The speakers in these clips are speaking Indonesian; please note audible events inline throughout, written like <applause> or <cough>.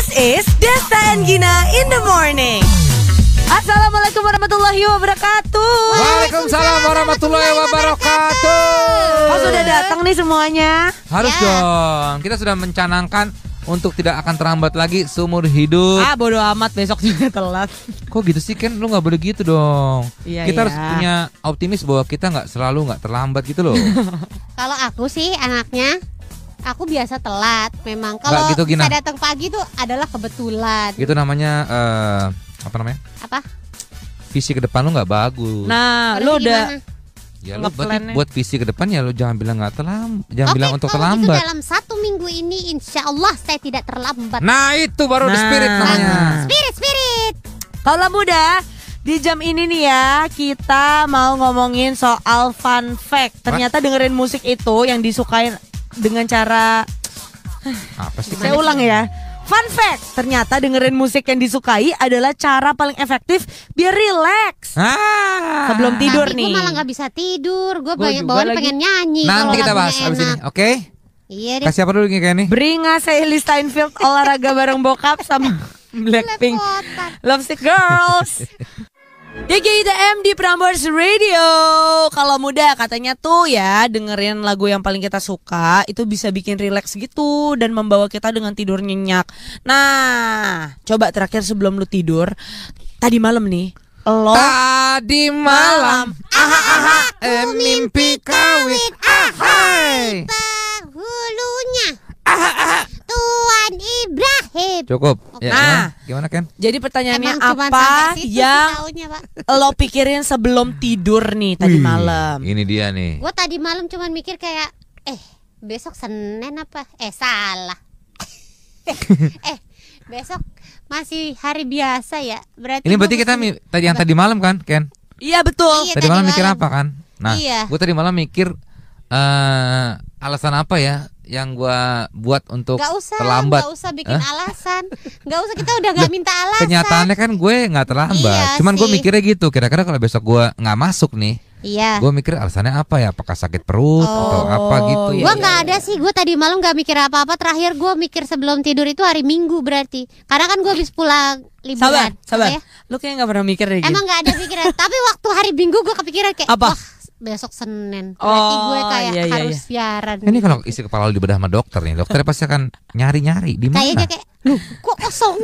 This is Desta and Gina in the morning. Assalamualaikum warahmatullahi wabarakatuh. Waalaikumsalam warahmatullahi wabarakatuh. Oh sudah datang nih semuanya. Harus yeah. dong. Kita sudah mencanangkan untuk tidak akan terlambat lagi seumur hidup. Ah bodo amat besok juga telat. Kok gitu sih Ken? Lu nggak boleh gitu dong. Iya, kita iya. harus punya optimis bahwa kita nggak selalu nggak terlambat gitu loh. <laughs> Kalau aku sih anaknya aku biasa telat memang kalau gitu, saya datang pagi itu adalah kebetulan itu namanya uh, apa namanya apa visi ke depan lu nggak bagus nah lo udah Ya lu berarti buat visi ke depan ya lu jangan bilang nggak terlambat, jangan okay, bilang untuk kalau gitu terlambat. Gitu dalam satu minggu ini insya Allah saya tidak terlambat. Nah itu baru nah. spirit namanya. Spirit spirit. Kalau muda di jam ini nih ya kita mau ngomongin soal fun fact. Ternyata dengerin musik itu yang disukain dengan cara apa sih? Saya ulang ya. Fun fact, ternyata dengerin musik yang disukai adalah cara paling efektif biar relax. Ah. Sebelum nah, tidur Nanti nih. Gue malah gak bisa tidur, gue pengen bawaan pengen nyanyi. Nanti kita bahas abis ini, oke? Okay? Iya deh. Kasih apa dulu nih kayak Beringa saya Sally Steinfeld olahraga bareng bokap sama Blackpink. Love Sick Girls. <laughs> DGITM di Prambors Radio. Kalau muda katanya tuh ya dengerin lagu yang paling kita suka itu bisa bikin rileks gitu dan membawa kita dengan tidur nyenyak. Nah, coba terakhir sebelum lu tidur tadi malam nih lo tadi malam aha aha mimpi kawin ahai hulunya aha aha Tuan Ibrahim Wahid. Cukup. Okay. Ya, nah, gimana, gimana Ken? Jadi pertanyaannya Emang apa yang taunya, Pak? lo pikirin sebelum tidur nih tadi Wih, malam? Ini dia nih. Gue tadi malam cuma mikir kayak eh besok Senin apa? Eh salah. <laughs> eh besok masih hari biasa ya. Berarti Ini berarti kita tadi yang tadi malam kan, Ken? Iya betul. Iya, tadi, malam, malam mikir apa kan? Nah, iya. gue tadi malam mikir uh, alasan apa ya yang gua buat untuk gak usah, terlambat. Gak usah bikin Hah? alasan. Gak usah kita udah gak minta alasan. Kenyataannya kan gue nggak terlambat. Iya Cuman gue mikirnya gitu. Kira-kira kalau besok gue nggak masuk nih, Iya. Gue mikir alasannya apa ya? Apakah sakit perut oh, atau apa gitu? Iya, gue nggak iya, ada sih. Gue tadi malam nggak mikir apa-apa. Terakhir gue mikir sebelum tidur itu hari Minggu berarti. Karena kan gue habis pulang liburan. Sabar, sabar. Ya? Lu kayak nggak pernah mikir deh. Emang gitu. nggak ada pikiran. Tapi waktu hari Minggu gue kepikiran kayak. Apa? Wah, besok Senin. Berarti oh, gue kayak iya, iya, harus iya. siaran. Ini kalau isi kepala lu dibedah sama dokter nih, Dokternya pasti akan nyari-nyari di mana. Kayaknya kayak lu kok kosong.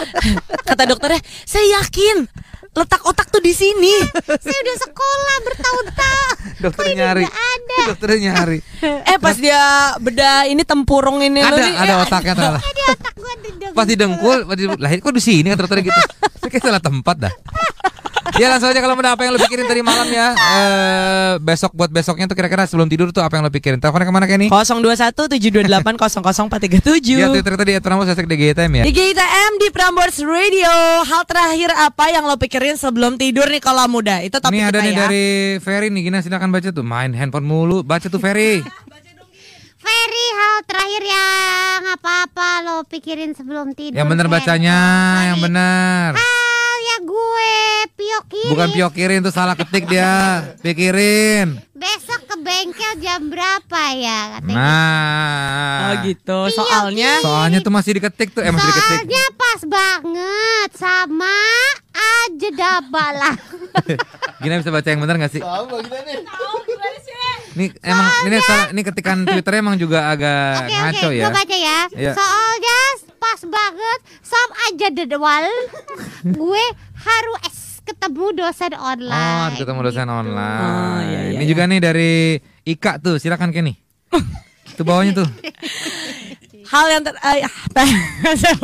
<laughs> Kata dokternya, "Saya yakin letak otak tuh di sini. <laughs> saya udah sekolah bertahun-tahun. Dokter nyari. Ada. Dokter nyari. <laughs> eh pas dia bedah ini tempurung ini ada, lu, ada eh, otaknya ternyata. Ada otak gue di dengkul. Pas di dengkul, lahir kok di sini kan dokter gitu. Kayak salah tempat dah ya langsung aja kalau ada apa yang lo pikirin tadi malam ya. Eh besok buat besoknya tuh kira-kira sebelum tidur tuh apa yang lo pikirin? Teleponnya kemana Kenny? 021 728 00437. Ya Twitter tadi ya Prambors hashtag DGITM ya. M di Prambors Radio. Hal terakhir apa yang lo pikirin sebelum tidur nih kalau muda? Itu topik Ini ada nih ya. dari Ferry nih Gina silahkan baca tuh. Main handphone mulu. Baca tuh Ferry. <laughs> Ferry hal terakhir yang apa-apa lo pikirin sebelum tidur. Yang bener bacanya, yang bener. Hai gue piokirin. Bukan piokirin tuh salah ketik dia. Pikirin. Besok ke bengkel jam berapa ya katanya. Nah. Oh gitu. Piokirin. Soalnya Soalnya tuh masih diketik tuh, eh soalnya diketik. Soalnya pas banget sama aja dabalah. <laughs> Gina bisa baca yang benar gak sih? gini nih. Ini emang ini ini ketikan <laughs> Twitter emang juga agak okay, ngaco okay, ya. Oke, ya. Yeah. Soalnya pas banget sam aja dedewal gue harus ketemu dosen online. Oh, ketemu dosen gitu. online. Oh, iya, iya, ini juga iya. nih dari Ika tuh, silakan Kenny. itu <laughs> bawahnya tuh. <laughs> Hal yang ter uh, <laughs> yang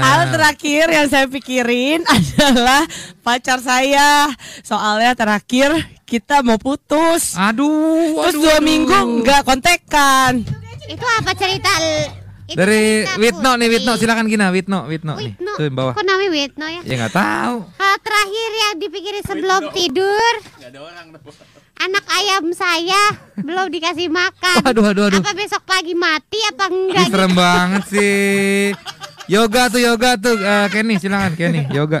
Hal terakhir yang saya pikirin <laughs> adalah pacar saya. Soalnya terakhir kita mau putus. Aduh, terus aduh, dua aduh. minggu nggak kontekan. Itu apa cerita? Itu Dari cerita Witno nih Witno silakan Gina Witno Witno, Witno. nih tuh bawah. Kok namanya Witno ya? Ya nggak tahu. Hal terakhir yang dipikirin sebelum Witno. tidur. Gak ada orang anak ayam saya belum dikasih makan. Waduh, waduh, waduh. Apa besok pagi mati apa enggak? Ini serem gitu? banget sih. Yoga tuh, yoga tuh. Uh, Kenny, silakan Kenny, yoga.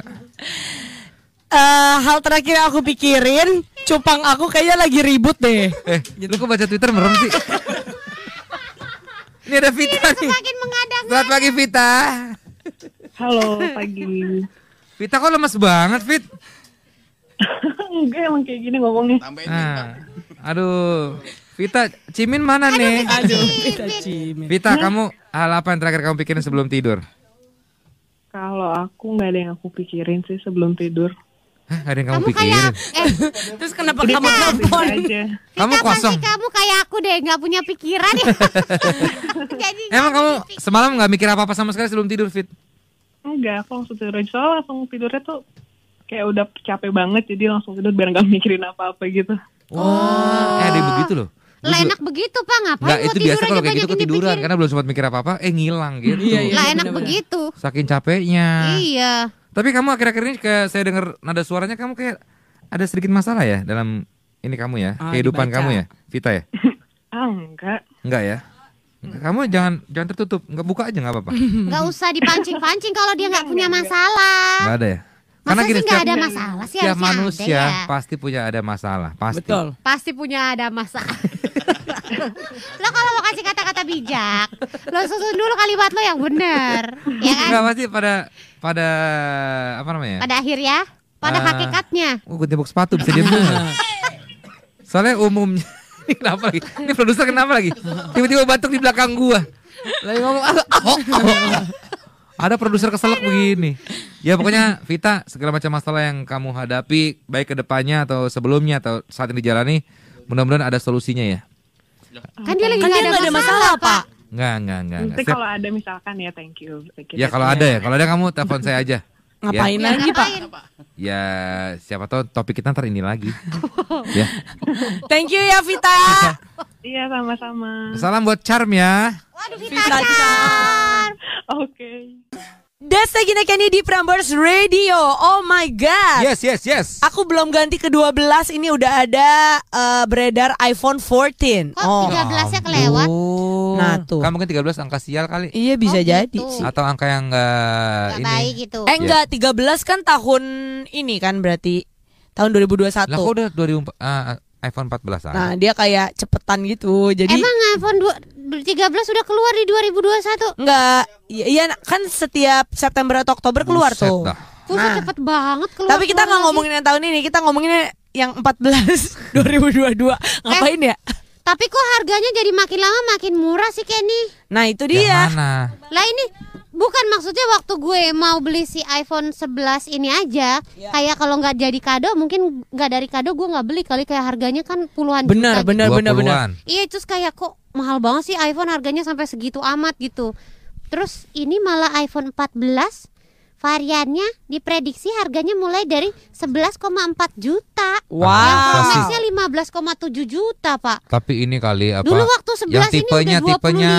Uh, hal terakhir yang aku pikirin, cupang aku kayaknya lagi ribut deh. Eh, gitu. lu kok baca Twitter merem sih? Ini ada Vita Ini nih. mengadang. Selamat pagi Vita. Halo, pagi. Vita kok lemas banget, Vita? <laughs> Enggak emang kayak gini ngomongnya. Tambahin nah. Aduh. Vita, Cimin mana Aduh, nih? Aduh, Vita Cimin. Vita, kamu hal apa yang terakhir kamu pikirin sebelum tidur? Kalau aku nggak ada yang aku pikirin sih sebelum tidur. Hah, ada yang kamu, kamu pikirin? Kayak, eh, terus kenapa Vita, kamu telepon? Kamu kosong. kamu kayak aku deh, nggak punya pikiran ya. <laughs> Emang kamu semalam nggak mikir apa-apa sama sekali sebelum tidur, Fit? Enggak, aku langsung tidur aja. Soalnya langsung tidurnya tuh kayak udah capek banget jadi langsung tidur biar nggak mikirin apa-apa gitu. Wah, oh. eh ada begitu loh. Lah enak begitu pak ngapain Nggak, itu biasa kalau kayak gitu ketiduran karena belum sempat mikir apa-apa eh ngilang gitu. iya, iya, lah iya, enak begitu. Saking capeknya. Iya. Tapi kamu akhir-akhir ini kayak saya dengar nada suaranya kamu kayak ada sedikit masalah ya dalam ini kamu ya, oh, kehidupan dibaca. kamu ya, Vita ya? <laughs> Ah, enggak. Enggak ya? Kamu jangan jangan tertutup, enggak buka aja nggak apa-apa. Enggak usah dipancing-pancing kalau dia enggak punya masalah. Enggak ada ya. Masa Karena gini, sih gak ada masalah sih Setiap manusia ya. pasti punya ada masalah Pasti Betul. Pasti punya ada masalah <laughs> Lo kalau mau kasih kata-kata bijak Lo susun dulu kalimat lo yang bener ya kan? Enggak pasti pada Pada Apa namanya Pada akhirnya Pada uh, hakikatnya Oh gue tembok sepatu bisa diem Soalnya umumnya <laughs> Ini kenapa lagi Ini produser kenapa lagi Tiba-tiba batuk di belakang gua Lagi ngomong ah, ah, oh, oh ada produser keselak begini. Ya pokoknya Vita segala macam masalah yang kamu hadapi baik ke depannya atau sebelumnya atau saat ini dijalani mudah-mudahan ada solusinya ya. Kan dia lagi kan gak ada, ada masalah, masalah Pak. Enggak, enggak, enggak. Nanti kalau ada misalkan ya thank you. Thank ya kalau ada ya, kalau ada kamu telepon saya aja. Ngapain ya. lagi Pak? Ya siapa tahu topik kita ntar ini lagi. <laughs> ya. Thank you ya Vita. Iya sama-sama. Salam buat Charm ya. Waduh Vita. Vita. Charm. <laughs> Oke. Okay. Desta Gina Kenny di Prambors Radio. Oh my god. Yes, yes, yes. Aku belum ganti ke-12 ini udah ada uh, beredar iPhone 14. Kok oh. 13-nya kelewat? Nah, tuh. Kan mungkin 13 angka sial kali. Iya, bisa oh, jadi gitu. sih. Atau angka yang enggak ini. baik gitu. Eh, enggak, yeah. 13 kan tahun ini kan berarti tahun 2021. Lah, kok udah 2004 uh, iPhone 14 ah. Nah, dia kayak cepetan gitu. Jadi Emang iPhone 2, 13 sudah keluar di 2021? Enggak. Iya, iya kan setiap September atau Oktober keluar Buset tuh. Dah. Pusa nah, cepet banget keluar. Tapi kita nggak ngomongin yang tahun ini, kita ngomongin yang 14 2022. <laughs> Eh, Ngapain eh, ya? Tapi kok harganya jadi makin lama makin murah sih Kenny? Nah itu dia. Yang mana? Lah ini bukan maksudnya waktu gue mau beli si iPhone 11 ini aja ya. kayak kalau nggak jadi kado mungkin nggak dari kado gue nggak beli kali kayak harganya kan puluhan benar juta benar gitu. benar benar iya terus kayak kok mahal banget sih iPhone harganya sampai segitu amat gitu terus ini malah iPhone 14 variannya diprediksi harganya mulai dari 11,4 juta. Wow. Yang Promaxnya 15,7 juta, Pak. Tapi ini kali apa? Dulu waktu 11 yang tipenya, ini udah 25, tipenya,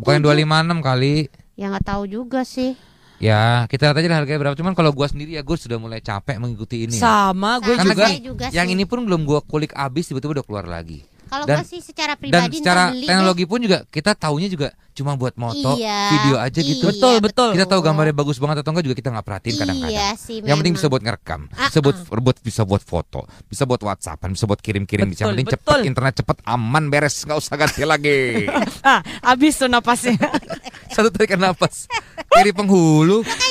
27. Bukan 256 kali. Ya nggak tahu juga sih. Ya, kita lihat aja harganya berapa. Cuman kalau gua sendiri ya gua sudah mulai capek mengikuti ini. Sama, gua gue juga. juga sih. yang ini pun belum gua kulik habis tiba-tiba udah keluar lagi. Kalau gua sih secara pribadi dan secara teknologi deh. pun juga kita taunya juga cuma buat moto iya, video aja gitu iya, betul betul kita tahu gambarnya bagus banget atau enggak juga kita nggak perhatiin iya kadang-kadang iya yang penting bisa buat ngerekam ah, bisa buat ah. buat bisa buat foto bisa buat whatsappan bisa buat kirim-kirim bisa penting cepet internet cepet aman beres nggak usah ganti lagi <laughs> ah, habis tuh napasnya <laughs> satu tarikan napas dari penghulu kan <laughs>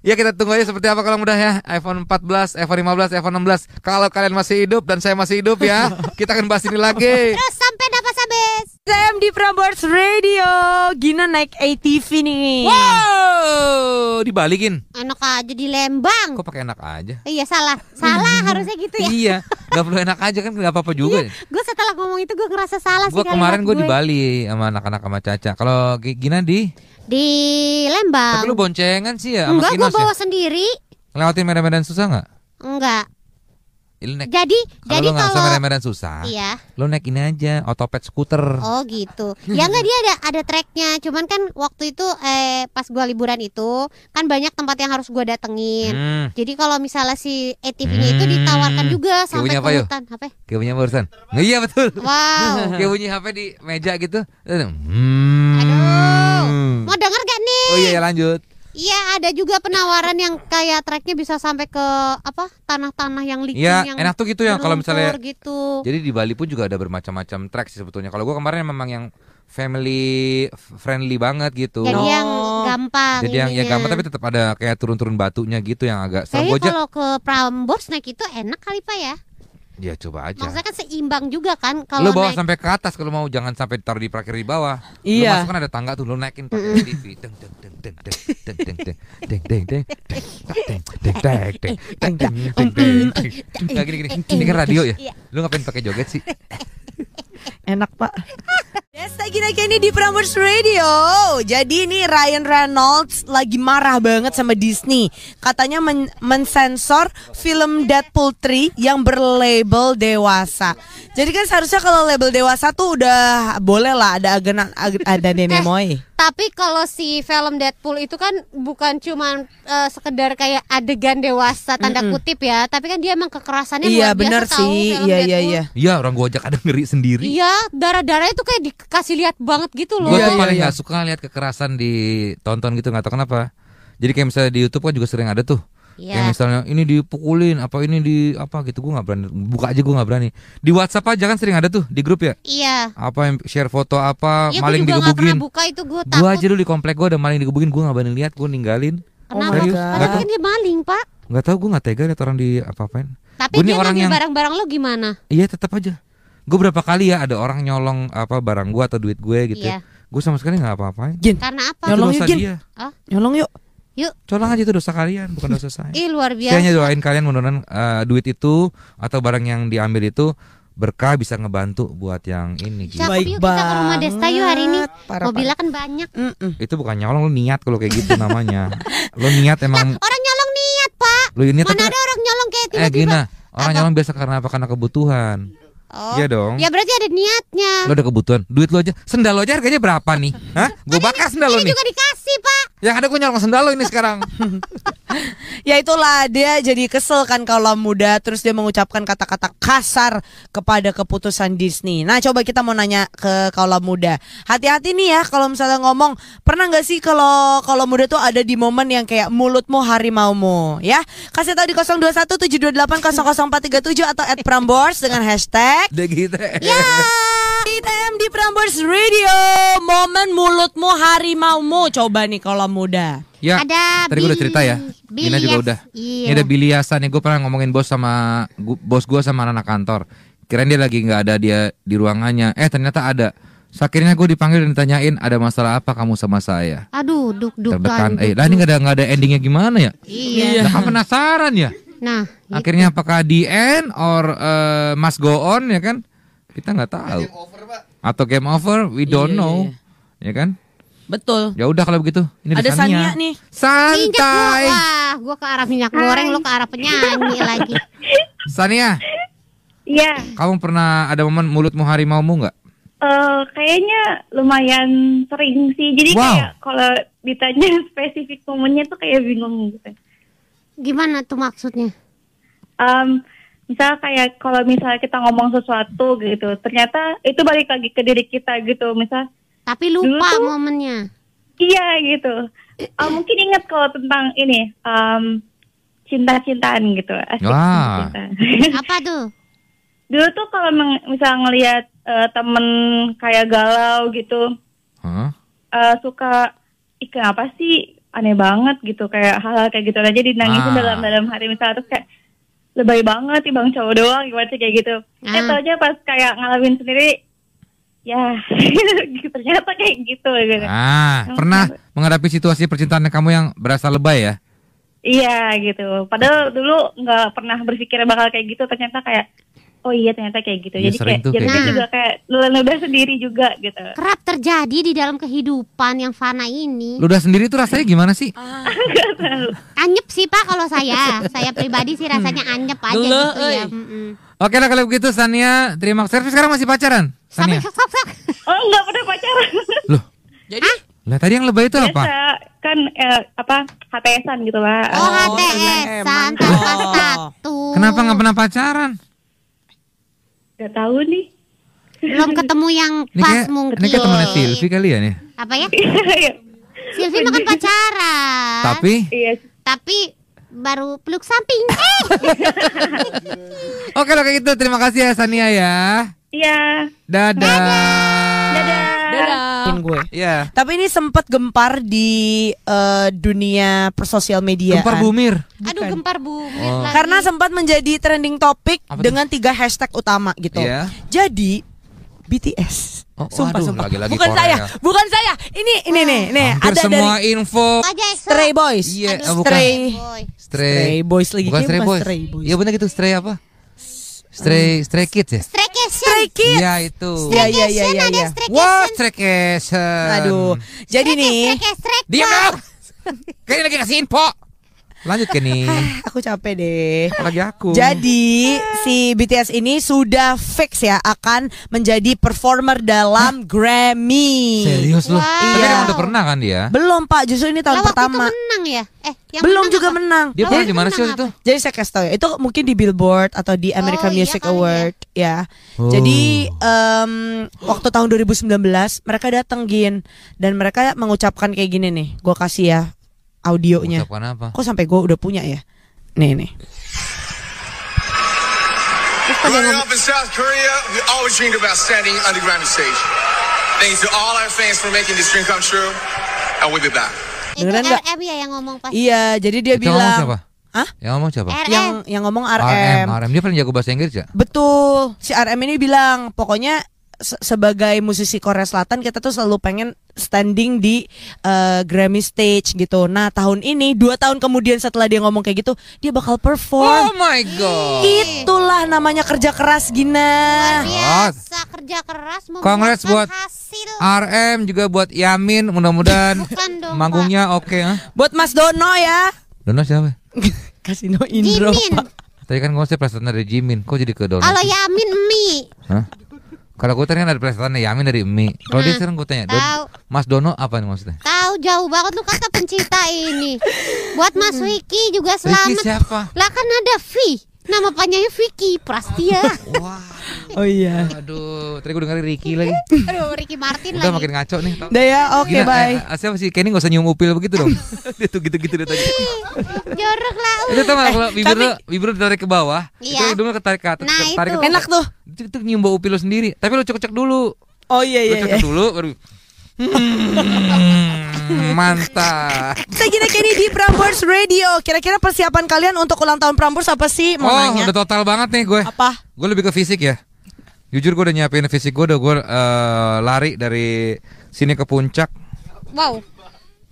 Ya kita tunggu aja seperti apa kalau mudah ya iPhone 14, iPhone 15, iPhone 16 Kalau kalian masih hidup dan saya masih hidup ya Kita akan bahas ini lagi Sam di Prambors Radio Gina naik ATV nih Wow Dibalikin Enak aja di Lembang Kok pakai enak aja? Iya salah Salah <laughs> harusnya gitu ya Iya Gak perlu enak aja kan gak apa-apa juga iya, ya. Gue setelah ngomong itu gue ngerasa salah gua sih kemarin gue di Bali sama anak-anak sama Caca Kalau Gina di? Di Lembang Tapi lu boncengan sih ya Enggak gue ya? bawa ya? sendiri Lewatin medan-medan susah gak? Enggak Lu naik, jadi kalo jadi lu kalau merah-merah susah, iya. lu naik ini aja otopet skuter. Oh gitu. Ya enggak dia ada ada treknya. Cuman kan waktu itu eh pas gua liburan itu kan banyak tempat yang harus gua datengin. Hmm. Jadi kalau misalnya si ATV-nya hmm. itu ditawarkan juga sampai ke hutan. Apa? Kayak punya barusan. Nah, iya betul. Wow. <laughs> Kayak bunyi HP di meja gitu. Hmm. Aduh. Mau denger gak nih? Oh iya, iya lanjut. Iya, ada juga penawaran yang kayak treknya bisa sampai ke apa tanah-tanah yang licin ya, enak tuh gitu ya kalau misalnya gitu. Jadi di Bali pun juga ada bermacam-macam trek sih sebetulnya. Kalau gue kemarin memang yang family friendly banget gitu. Jadi oh. yang gampang. Jadi yang ya, ya gampang tapi tetap ada kayak turun-turun batunya gitu yang agak serem. Kayaknya kalau ke Prambors naik itu enak kali pak ya. Ya coba aja. Maksudnya kan seimbang juga kan kalau Lu bawa naik... sampai ke atas kalau mau jangan sampai taruh di parkir di bawah. Iya. Lu masuk kan ada tangga tuh lu naikin pakai TV. Deng deng deng deng deng deng deng deng deng deng deng deng deng deng deng deng deng deng deng deng Ini kan radio ya. Lu ngapain pakai joget sih? Enak pak. Desta kita Kenny di Prambors Radio. Jadi ini Ryan Reynolds lagi marah banget sama Disney. Katanya men mensensor film Deadpool 3 yang berlabel dewasa. Jadi kan seharusnya kalau label dewasa tuh udah boleh lah ada agenan ag ada nenek tapi kalau si film Deadpool itu kan bukan cuman uh, sekedar kayak adegan dewasa tanda mm -mm. kutip ya, tapi kan dia emang kekerasannya iya, luar biasa tahu, sih. Iya iya iya. Iya orang gua ajak ada ngeri sendiri. Iya darah-darah itu kayak dikasih lihat banget gitu loh. Gua iya, tuh iya, paling iya. suka lihat kekerasan ditonton gitu nggak tau kenapa. Jadi kayak misalnya di YouTube kan juga sering ada tuh yeah. Yang misalnya ini dipukulin apa ini di apa gitu gue nggak berani buka aja gue nggak berani di WhatsApp aja kan sering ada tuh di grup ya iya apa yang share foto apa yeah, maling juga digebukin gak buka itu gue takut gue aja dulu di komplek gue ada maling digebukin gue nggak berani lihat gue ninggalin kenapa oh kan dia maling pak nggak tahu gue nggak tega lihat orang di apa apain tapi gua dia orang yang barang-barang lo gimana iya tetap aja gue berapa kali ya ada orang nyolong apa barang gue atau duit gue gitu yeah. ya. Iya. gue sama sekali nggak apa-apain karena apa nyolong yuk Oh? nyolong yuk Yuk. Colong aja itu dosa kalian, bukan dosa saya. Ih, luar biasa. Saya hanya doain kalian mudah-mudahan uh, duit itu atau barang yang diambil itu berkah bisa ngebantu buat yang ini gitu. Cakep, Baik yuk kita ke rumah Desta yuk hari ini. Para, Mobilnya kan banyak. Mm -mm. Itu bukan nyolong lu niat kalau kayak gitu namanya. lu niat emang nah, orang nyolong niat, Pak. Lu ini Mana tapi, ada orang nyolong kayak eh, tiba-tiba. Eh, nah, Gina, orang apa? nyolong biasa karena apa? Karena kebutuhan. Oh. Iya dong. Ya berarti ada niatnya. Lo ada kebutuhan. Duit lo aja, sendal lo aja harganya berapa nih? Hah? Gue bakar sendal lu nih. Ini juga dikasih, Pak. Yang ada gue nyolong sendal lo ini sekarang. <laughs> ya itulah dia jadi kesel kan kalau muda terus dia mengucapkan kata-kata kasar kepada keputusan Disney. Nah coba kita mau nanya ke kalau muda. Hati-hati nih ya kalau misalnya ngomong pernah nggak sih kalau kalau muda tuh ada di momen yang kayak mulutmu harimau mu ya. Kasih tahu di 021 728 00437 atau @prambors dengan hashtag. Ya. Yeah. ITM di Prambors Radio Momen mulutmu harimaumu Coba nih kalau muda Ya, ada tadi gue udah cerita ya Bili Gina juga udah iya. Ini ada biliasan Gue pernah ngomongin bos sama gua, Bos gue sama anak, kantor Kirain dia lagi gak ada dia di ruangannya Eh ternyata ada Akhirnya gue dipanggil dan ditanyain ada masalah apa kamu sama saya. Aduh, duk duk. Terdekan. Eh, lah ini gak ada gak ada endingnya gimana ya? Iya. Nah, penasaran ya? Nah, akhirnya itu. apakah di end or uh, must go on ya kan? Kita nggak tahu. Game over, Pak. Atau game over, we iya, don't iya, know. Iya, iya. Ya kan? Betul. Ya udah kalau begitu. Ini ada Sania. Sania nih. Santai. gua. gua, gua ke arah minyak goreng, Hai. lu ke arah penyanyi lagi. Sania. Iya. Kamu pernah ada momen mulutmu mu nggak? Uh, kayaknya lumayan sering sih. Jadi wow. kayak kalau ditanya <laughs> spesifik momennya tuh kayak bingung gitu. Gimana tuh maksudnya? Um, misalnya kayak kalau misalnya kita ngomong sesuatu gitu ternyata itu balik lagi ke diri kita gitu misal tapi lupa tuh, momennya iya gitu uh, mungkin ingat kalau tentang ini um, cinta-cintaan gitu asik wow. <laughs> apa tuh dulu tuh kalau misal ngelihat uh, temen kayak galau gitu huh? uh, eh, suka ikan apa sih aneh banget gitu kayak hal-hal kayak gitu aja nah, dinangisin ah. dalam dalam hari misal terus kayak lebay banget bang cowok doang gimana sih kayak gitu ah. eh taunya pas kayak ngalamin sendiri ya <laughs> ternyata kayak gitu ah pernah menghadapi situasi percintaan kamu yang berasa lebay ya iya gitu padahal dulu nggak pernah berpikir bakal kayak gitu ternyata kayak oh iya ternyata kayak gitu. Ya, Jadi kayak jadi kayak nah. juga kayak ludah sendiri juga gitu. Kerap terjadi di dalam kehidupan yang fana ini. Ludah sendiri tuh rasanya gimana sih? Ah. anyep sih Pak kalau saya. saya pribadi sih rasanya hmm. anjep aja Lula, gitu ya. Oke lah kalau begitu Sania terima kasih. Service sekarang masih pacaran? Sania. Sampai, sok-sok Oh enggak pernah pacaran. Loh. Jadi Lah tadi yang lebay itu Biasa, apa? kan eh, apa HTSan gitu lah. Oh, HTSan oh, tanpa oh. status. Kenapa nggak pernah pacaran? Gak tahu nih. Belum ketemu yang pas mungkin. Ini ketemu temannya Silvi kali ya nih. Apa ya? Iya, iya. Silvi makan kan pacaran. Tapi? Iya. Tapi baru peluk samping. Eh! <laughs> oke, oke gitu. Terima kasih ya Sania ya. Iya. Dadah. Dadah yakin iya. gue. Iya. Yeah. Tapi ini sempat gempar di uh, dunia persosial media. Gempar kan? bumir. Bukan. Aduh gempar bumir. Oh. Lagi. Karena sempat menjadi trending topik dengan tiga hashtag utama gitu. Yeah. Jadi BTS. Oh, sumpah, waduh, sumpah. Lagi -lagi bukan Korea. saya, bukan saya. Ini, ini nih, nih. Hampir ada semua dari info. Stray Boys. Iya, yeah. Oh, Stray. Stray. Stray Boys lagi. Bukan Stray Boys. Iya benar gitu. Stray apa? Stray, Stray Kids ya. Stray Kids. Ya. Kids. Ya itu. Iya iya iya iya. Ya. Wah, Staycation. Aduh. Jadi nih. Diam dong. Kayaknya lagi kasih info. Lanjut ke nih. <laughs> Ah, aku capek deh. Lagi aku. Jadi si BTS ini sudah fix ya akan menjadi performer dalam Hah? Grammy. Serius loh? Wow. Iya. Tapi kan udah pernah kan dia? Belum Pak, justru ini tahun Lalu pertama. Itu menang ya? Eh, yang belum juga apa? menang. Dia pernah di mana sih itu? Jadi saya kasih tahu ya, itu mungkin di Billboard atau di oh, American oh, Music iya Award ya. ya. Oh. Jadi um, waktu tahun 2019 mereka datang dan mereka mengucapkan kayak gini nih, gua kasih ya audionya. Mengucapkan apa? Kok sampai gue udah punya ya? Nih nih. Ya iya, jadi dia bilang. Ngomong siapa? Hah? Yang ngomong siapa? Yang ngomong RM. RM, RM. dia paling jago bahasa Inggris ya? Betul. Si RM ini bilang, pokoknya sebagai musisi Korea Selatan kita tuh selalu pengen standing di uh, Grammy stage gitu. Nah tahun ini dua tahun kemudian setelah dia ngomong kayak gitu dia bakal perform. Oh my god. Itulah namanya kerja keras Gina. Luar biasa kerja keras. Kongres buat hasil. RM juga buat Yamin mudah-mudahan <laughs> manggungnya oke. Okay, huh? Buat Mas Dono ya. Dono siapa? <laughs> Kasino Indro. Jimin. Tadi kan ngomong sih presenter dari Jimin, kok jadi ke Dono? Kalau Yamin Mi. Hah? Kalau gue tanya kan ada Yamin dari Emi. Kalau dia hmm. sering gue tanya, Don, Mas Dono apa nih maksudnya? Tahu jauh banget lu kata pencinta ini. <laughs> Buat Mas Wiki juga selamat. Wiki siapa? Lah kan ada V. Nama panjangnya Vicky Prastia. Wah. Oh iya. Aduh, tadi gue dengerin Ricky lagi. Aduh, Ricky Martin Udah lagi. makin ngaco nih. Udah ya, oke okay, bye. Eh, siapa sih Kenny enggak usah nyium upil begitu dong. <laughs> dia tuh gitu-gitu dia tadi. Jorok lah. Itu eh, tau eh, kalau bibir lo bibir ditarik ke bawah, iya. itu hidungnya ketarik ke atas, nah, ketarik itu. ke Enak tuh. Itu, itu nyium bau upil lo sendiri. Tapi lo cocok-cocok dulu. Oh iya iya. Lu cocok iya. dulu baru Hmm, mantap. gini kini di Prambors Radio. Kira-kira persiapan kalian untuk ulang tahun Prambors apa sih? Mau oh, nanya. udah total banget nih gue. Apa? Gue lebih ke fisik ya. Jujur gue udah nyiapin fisik gue, udah gue uh, lari dari sini ke puncak. Wow.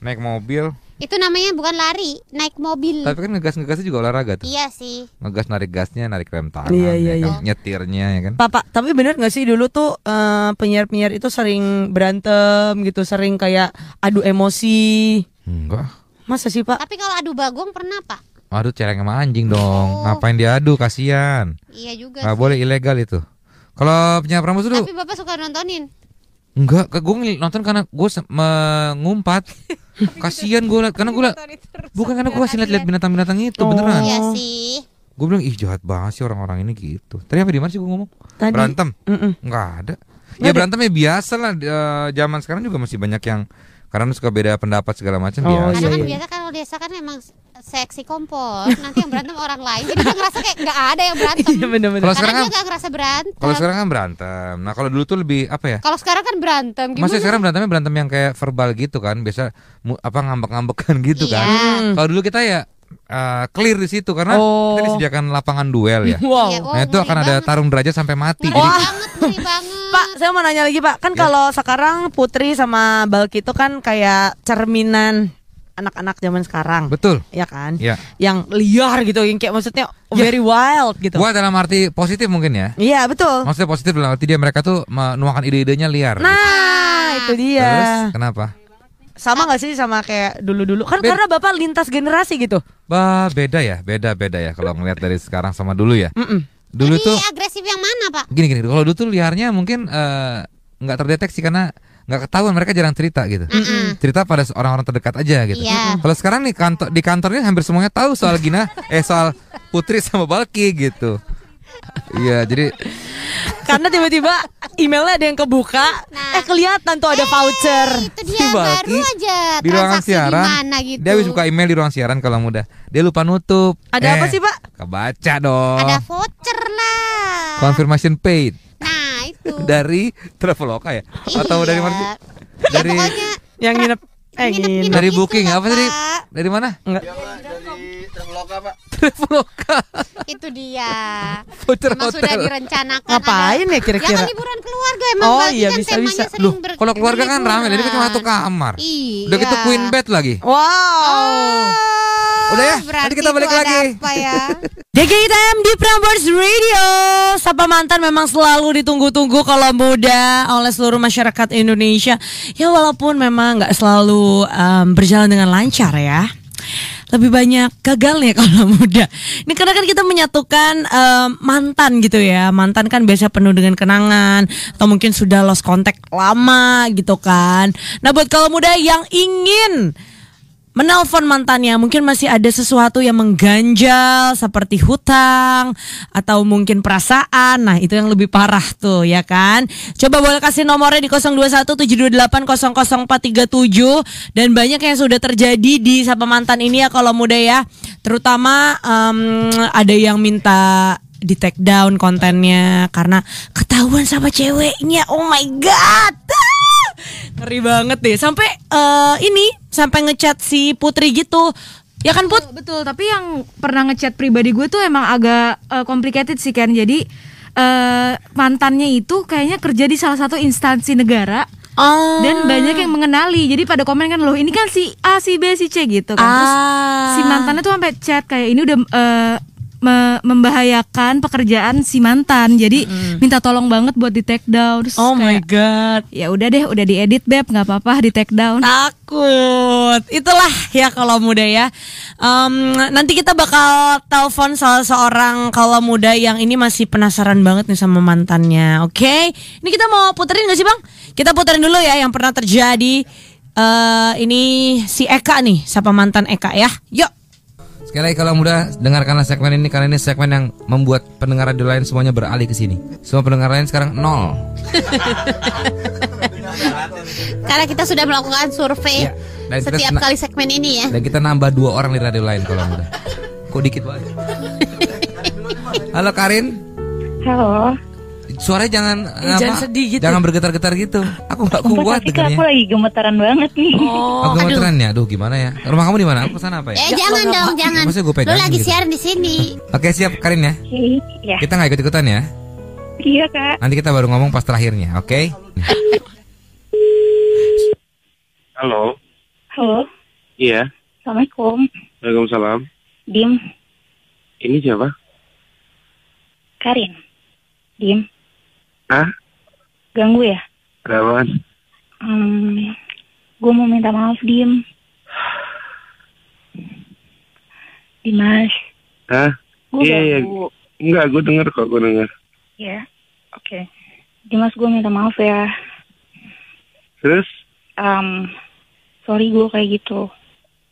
Naik mobil. Itu namanya bukan lari, naik mobil. Tapi kan ngegas-ngegasnya juga olahraga tuh. Iya sih. Ngegas narik gasnya, narik rem tangan, iya, ya iya, kan? Iya. nyetirnya ya kan. Papa, tapi benar nggak sih dulu tuh uh, penyiar-penyiar itu sering berantem gitu, sering kayak adu emosi. Enggak. Masa sih, Pak? Tapi kalau adu bagong pernah, Pak? Aduh, cereng sama anjing dong. Oh. Ngapain diadu, kasihan. Iya juga. Gak sih. boleh ilegal itu. Kalau penyiar pramusuh dulu. Tapi Bapak suka nontonin. Enggak, gue nonton karena gue mengumpat. <laughs> Kasihan gue liat karena gue lah bukan karena gue kasih liat-liat binatang-binatang itu oh. beneran. Iya sih. Gue bilang ih jahat banget sih orang-orang ini gitu. Tadi apa di mana sih gue ngomong? Tadi, berantem? Mm Enggak ada. ya berantem ya biasa lah. E, zaman sekarang juga masih banyak yang karena suka beda pendapat segala macam oh, biasa. Iya, karena kan iya. biasa kan, kalau desa kan memang seksi kompor nanti yang berantem orang lain jadi gue ngerasa kayak nggak ada yang berantem iya kalau sekarang kan nggak ngerasa berantem kalau sekarang kan berantem nah kalau dulu tuh lebih apa ya kalau sekarang kan berantem gimana maksudnya sekarang berantemnya berantem yang kayak verbal gitu kan biasa apa ngambek-ngambekan <laughs> gitu kan. iya. kan kalau dulu kita ya uh, clear di situ karena oh. kita disediakan lapangan duel ya. <laughs> Wow. Iya, oh, nah itu akan ada tarung derajat sampai mati. Wow. jadi... banget, <laughs> banget. Pak, saya mau nanya lagi Pak, kan yeah. kalau sekarang Putri sama Balki itu kan kayak cerminan anak-anak zaman sekarang. Betul. Ya kan? Ya. Yang liar gitu, yang kayak maksudnya ya. very wild gitu. Wild dalam arti positif mungkin ya? Iya betul. Maksudnya positif dalam arti dia mereka tuh menuangkan ide-idenya liar. Gitu. Nah gitu. itu dia. Terus kenapa? Sama gak sih sama kayak dulu-dulu? Kan Be karena bapak lintas generasi gitu. Bah beda ya, beda beda ya kalau ngelihat dari sekarang sama dulu ya. Mm -mm. Dulu Jadi tuh agresif yang mana pak? Gini gini, kalau dulu tuh liarnya mungkin eh, nggak uh, terdeteksi karena nggak ketahuan mereka jarang cerita gitu. Mm -mm. Cerita pada orang-orang terdekat aja gitu. Yeah. Kalau sekarang nih kantor di kantornya hampir semuanya tahu soal Gina eh soal Putri sama Balki gitu. Iya, jadi karena tiba-tiba emailnya ada yang kebuka, nah, eh kelihatan tuh ada eh, voucher. itu dia si Balki, baru aja di ruangan siaran. gitu. Dia habis buka email di ruang siaran kalau mudah. Dia lupa nutup. Ada eh, apa sih, Pak? Kebaca dong. Ada voucher lah. Confirmation paid. Nah, Gitu. dari Traveloka ya? Atau iya. dari mana? Ya, dari yang nginep eh nginep, dari gitu booking apa tadi? Dari mana? Enggak. dari Traveloka, Pak. Itu dia. Voucher emang hotel. sudah direncanakan. Ngapain ada, ya kira-kira? Ya kan liburan keluarga emang oh, iya, bisa, temanya bisa. sering Loh, ber- kalau keluarga kan ramai, jadi kita satu kamar. Iya. Udah gitu queen bed lagi. Wow. Oh, Udah ya, nanti kita balik lagi. Apa ya? <laughs> di Prambors Radio. Sapa mantan memang selalu ditunggu-tunggu kalau muda oleh seluruh masyarakat Indonesia. Ya walaupun memang nggak selalu um, berjalan dengan lancar ya lebih banyak gagalnya kalau <laughs> muda. Ini karena kan kita menyatukan uh, mantan gitu ya. Mantan kan biasa penuh dengan kenangan atau mungkin sudah lost contact lama gitu kan. Nah, buat kalau muda yang ingin menelpon mantannya mungkin masih ada sesuatu yang mengganjal seperti hutang atau mungkin perasaan nah itu yang lebih parah tuh ya kan coba boleh kasih nomornya di 0217280437 dan banyak yang sudah terjadi di sapa mantan ini ya kalau muda ya terutama um, ada yang minta di take down kontennya karena ketahuan sama ceweknya oh my god Ngeri banget deh. Sampai uh, ini sampai ngechat si Putri gitu. Ya kan Put? Betul, betul. tapi yang pernah ngechat pribadi gue tuh emang agak uh, complicated sih kan. Jadi uh, mantannya itu kayaknya kerja di salah satu instansi negara. Oh. Dan banyak yang mengenali. Jadi pada komen kan loh ini kan si A, si B, si C gitu kan. Ah. Terus si mantannya tuh sampai chat kayak ini udah uh, me membahayakan pekerjaan si mantan. Jadi mm. minta tolong banget buat di take down. Terus oh kayak, my god. Ya udah deh, udah diedit beb, nggak apa-apa di take down. Takut. Itulah ya kalau muda ya. Um, nanti kita bakal telepon salah seorang kalau muda yang ini masih penasaran banget nih sama mantannya. Oke. Okay? Ini kita mau puterin gak sih, Bang? Kita puterin dulu ya yang pernah terjadi. Uh, ini si Eka nih, siapa mantan Eka ya? Yuk. Sekali lagi kalau mudah dengarkanlah segmen ini karena ini segmen yang membuat pendengar radio lain semuanya beralih ke sini. Semua pendengar lain sekarang nol. <laughs> karena kita sudah melakukan survei ya, setiap setiap kali segmen ini ya. Dan kita nambah dua orang di radio lain kalau mudah. Kok dikit banget. <laughs> Halo Karin. Halo. Suaranya jangan eh, apa, jangan sedih gitu. Jangan bergetar-getar gitu. Aku nggak kuat dengarnya. Aku lagi gemetaran banget nih. Oh, oh gemeteran aduh. ya. Aduh, gimana ya? Rumah kamu di mana? Aku sana apa ya? Eh, jangan dong, jangan. Maksudnya gue pegang. Lu lagi gitu. siaran di sini. Oke, siap Karin ya. Iya. Kita nggak ikut-ikutan ya. Iya, Kak. Nanti kita baru ngomong pas terakhirnya, oke? Okay? Halo. Halo. Iya. Assalamualaikum. Waalaikumsalam. Dim. Ini siapa? Karin. Dim. Hah? Ganggu ya? Kenapaan? Hmm, gue mau minta maaf, Dim. Dimas. Hah? Gue iya, iya. Enggak, gue denger kok, gue denger. Iya, yeah. oke. Okay. Dimas, gue minta maaf ya. Terus? Um, sorry gue kayak gitu.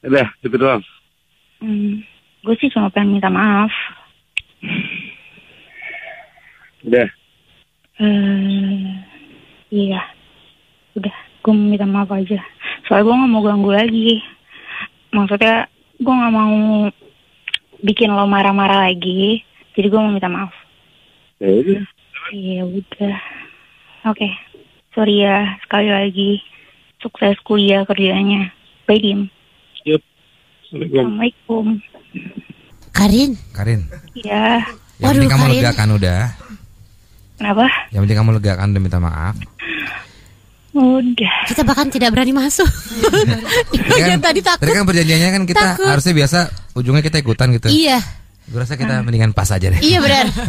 Udah, gitu doang. Hmm, gue sih cuma pengen minta maaf. Udah. Hmm, iya. Udah, gue minta maaf aja. Soalnya gue gak mau ganggu lagi. Maksudnya, gue gak mau bikin lo marah-marah lagi. Jadi gue mau minta maaf. Ya Iya, udah. Oke. Okay. Sorry ya, sekali lagi. Sukses kuliah kerjanya. Bye, Dim. Yep. Assalamualaikum. Karin. Karin. Iya. Yang kamu Karin. lega kan udah. Kenapa? Yang penting kamu lega kan udah minta maaf. Udah. Kita bahkan tidak berani masuk. Dia iya, kan, tadi takut. Tadi kan perjanjiannya kan kita takut. harusnya biasa ujungnya kita ikutan gitu. Iya. Gue rasa kita hmm. mendingan pas aja deh. Iya benar. <laughs>